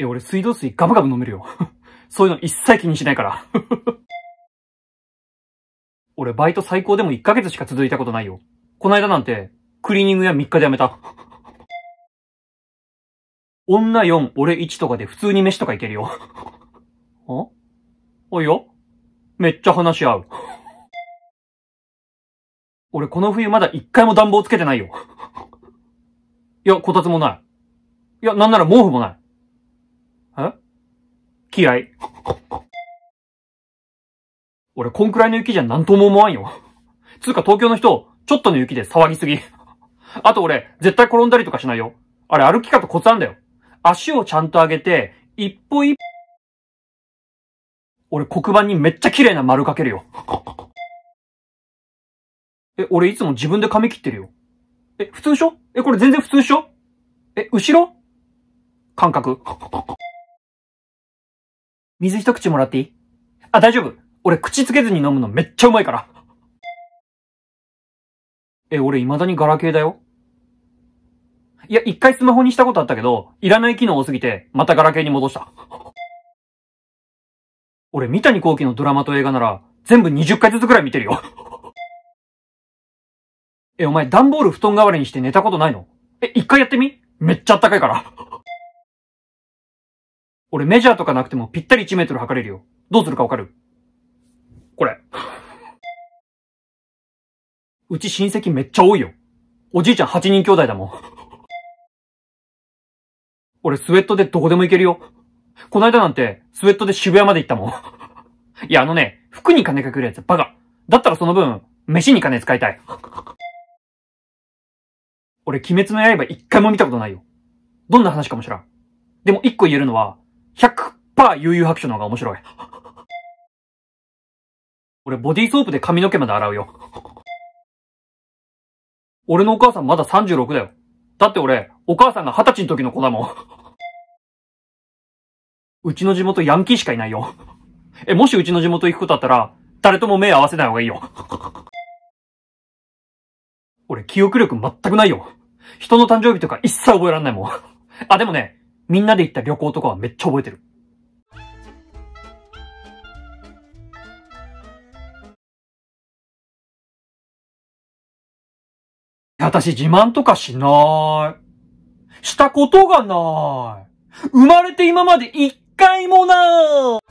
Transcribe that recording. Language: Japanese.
え、俺水道水ガブガブ飲めるよ。そういうの一切気にしないから。俺バイト最高でも1ヶ月しか続いたことないよ。こないだなんて、クリーニング屋3日で辞めた。女4、俺1とかで普通に飯とかいけるよ。あおいよ。めっちゃ話し合う。俺この冬まだ一回も暖房つけてないよ。いや、こたつもない。いや、なんなら毛布もない。嫌い。俺、こんくらいの雪じゃ何とも思わんよ。つうか東京の人、ちょっとの雪で騒ぎすぎ。あと俺、絶対転んだりとかしないよ。あれ、歩き方コツあんだよ。足をちゃんと上げて、一歩一歩。俺、黒板にめっちゃ綺麗な丸かけるよ。え、俺いつも自分で髪切ってるよ。え、普通でしょえ、これ全然普通でしょえ、後ろ感覚。水一口もらっていいあ、大丈夫。俺口つけずに飲むのめっちゃうまいから。え、俺未だにガラケーだよ。いや、一回スマホにしたことあったけど、いらない機能多すぎて、またガラケーに戻した。俺、三谷幸喜のドラマと映画なら、全部20回ずつくらい見てるよ。え、お前、段ボール布団代わりにして寝たことないのえ、一回やってみめっちゃあったかいから。俺メジャーとかなくてもぴったり1メートル測れるよ。どうするかわかるこれ。うち親戚めっちゃ多いよ。おじいちゃん8人兄弟だもん。俺スウェットでどこでも行けるよ。こないだなんてスウェットで渋谷まで行ったもん。いや、あのね、服に金かけるやつバカ。だったらその分、飯に金使いたい。俺、鬼滅の刃一回も見たことないよ。どんな話かもしらん。でも一個言えるのは、パー悠々白書の方が面白い。俺ボディーソープで髪の毛まで洗うよ。俺のお母さんまだ36だよ。だって俺、お母さんが二十歳の時の子だもん。うちの地元ヤンキーしかいないよ。え、もしうちの地元行くことあったら、誰とも目合わせない方がいいよ。俺、記憶力全くないよ。人の誕生日とか一切覚えられないもん。あ、でもね、みんなで行った旅行とかはめっちゃ覚えてる。私自慢とかしない。したことがない。生まれて今まで一回もない。